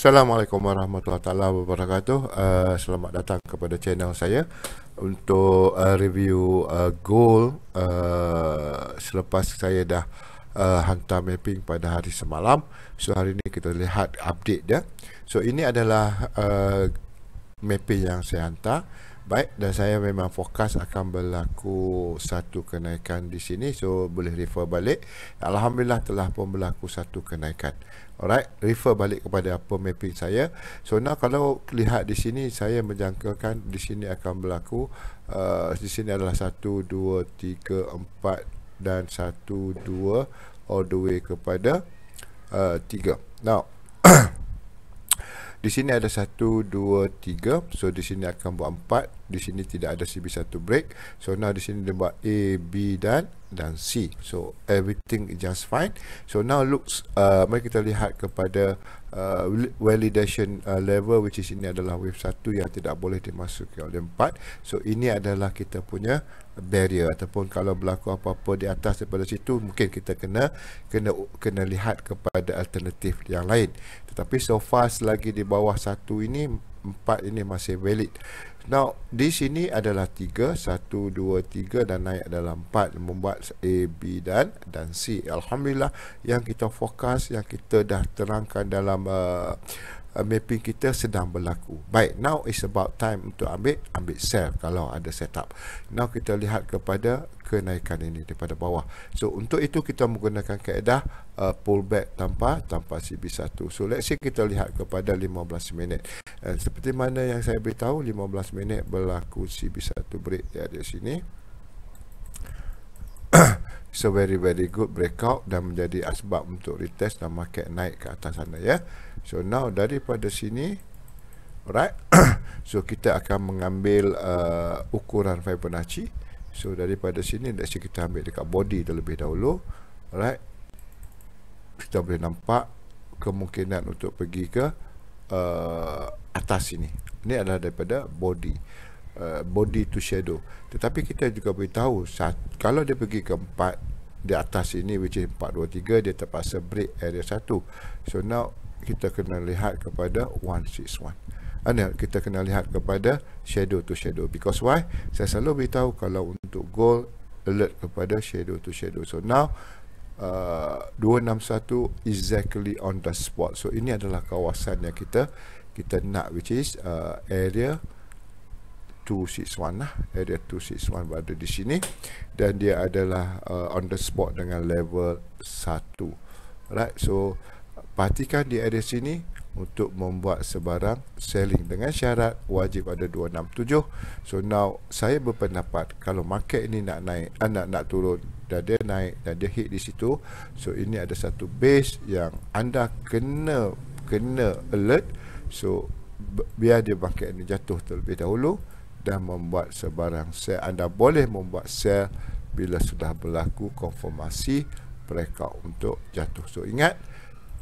Assalamualaikum warahmatullahi wabarakatuh. Uh, selamat datang kepada channel saya untuk uh, review uh, goal uh, selepas saya dah uh, hantar mapping pada hari semalam. So hari ini kita lihat update dia. So ini adalah uh, mapping yang saya hantar. Baik dan saya memang fokus akan berlaku satu kenaikan di sini so boleh refer balik. Alhamdulillah telah pun berlaku satu kenaikan. Alright, refer balik kepada apa mapping saya. So nak kalau lihat di sini saya menjangkakan di sini akan berlaku uh, di sini adalah 1 2 3 4 dan 1 2 all the way kepada uh, 3. Now di sini ada 1 2 3. So di sini akan buat 4 di sini tidak ada CB1 break so now di sini dia buat A, B dan dan C so everything is just fine so now looks uh, mari kita lihat kepada uh, validation uh, level which is ini adalah wave 1 yang tidak boleh dimasuki oleh 4 so ini adalah kita punya barrier ataupun kalau berlaku apa-apa di atas daripada situ mungkin kita kena kena kena lihat kepada alternatif yang lain tetapi so far selagi di bawah satu ini empat ini masih valid. Now, di sini adalah tiga, satu, dua, tiga dan naik adalah empat membuat A, B dan dan C. Alhamdulillah yang kita fokus, yang kita dah terangkan dalam uh, uh, mapping kita sedang berlaku. Baik, now is about time untuk ambil ambil sell kalau ada setup. Now kita lihat kepada kenaikan ini daripada bawah. So untuk itu kita menggunakan kaedah uh, pullback tanpa tanpa CB1. So let's say kita lihat kepada 15 minit. Uh, seperti mana yang saya beritahu 15 minit berlaku CB1 break dia ada sini so very very good breakout dan menjadi asbab untuk retest dan market naik ke atas sana ya so now daripada sini alright so kita akan mengambil uh, ukuran Fibonacci so daripada sini let's see kita ambil dekat body terlebih dahulu alright kita boleh nampak kemungkinan untuk pergi ke uh, atas sini ini adalah daripada body uh, body to shadow tetapi kita juga beritahu saat, kalau dia pergi ke di atas ini which is 423 dia terpaksa break area 1 so now kita kena lihat kepada 161 and kita kena lihat kepada shadow to shadow because why saya selalu beritahu kalau untuk gold alert kepada shadow to shadow so now uh, 261 exactly on the spot so ini adalah kawasan yang kita kita nak which is uh, area 261 lah area eh, 261 berada di sini dan dia adalah uh, on the spot dengan level 1 alright so perhatikan di area sini untuk membuat sebarang selling dengan syarat wajib ada 267 so now saya berpendapat kalau market ini nak naik anak ah, nak turun dan dia naik dan dia hit di situ so ini ada satu base yang anda kena kena alert so biar dia bangkit ini jatuh terlebih dahulu dan membuat sebarang sel. Anda boleh membuat sel bila sudah berlaku konformasi breakout untuk jatuh. So ingat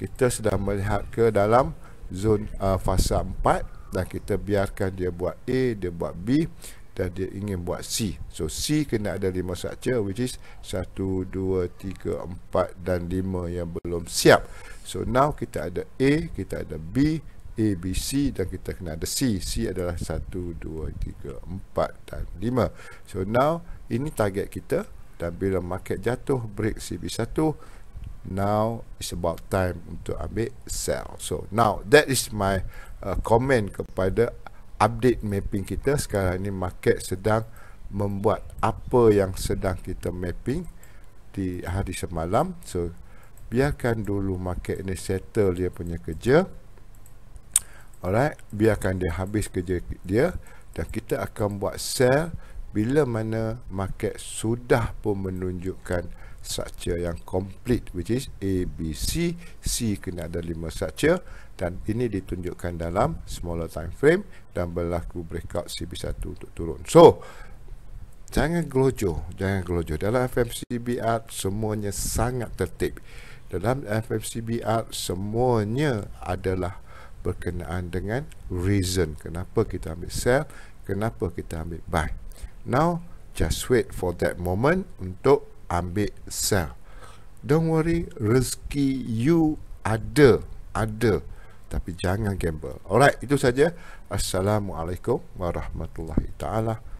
kita sudah melihat ke dalam zon uh, fasa 4 dan kita biarkan dia buat A, dia buat B dan dia ingin buat C. So C kena ada 5 structure which is 1, 2, 3, 4 dan 5 yang belum siap. So now kita ada A, kita ada B A, B, C dan kita kena ada C. C adalah 1, 2, 3, 4 dan 5. So now ini target kita dan bila market jatuh break CB1 now it's about time untuk ambil sell. So now that is my uh, comment kepada update mapping kita. Sekarang ni market sedang membuat apa yang sedang kita mapping di hari semalam. So biarkan dulu market ini settle dia punya kerja. Alright, biarkan dia habis kerja dia dan kita akan buat sell bila mana market sudah pun menunjukkan structure yang complete which is A, B, C C kena ada 5 structure dan ini ditunjukkan dalam smaller time frame dan berlaku breakout CB1 untuk turun so jangan gelojo jangan gelojo dalam FMCB art semuanya sangat tertib dalam FMCB art semuanya adalah berkenaan dengan reason kenapa kita ambil sell kenapa kita ambil buy now just wait for that moment untuk ambil sell don't worry rezeki you ada ada tapi jangan gamble alright itu saja assalamualaikum warahmatullahi taala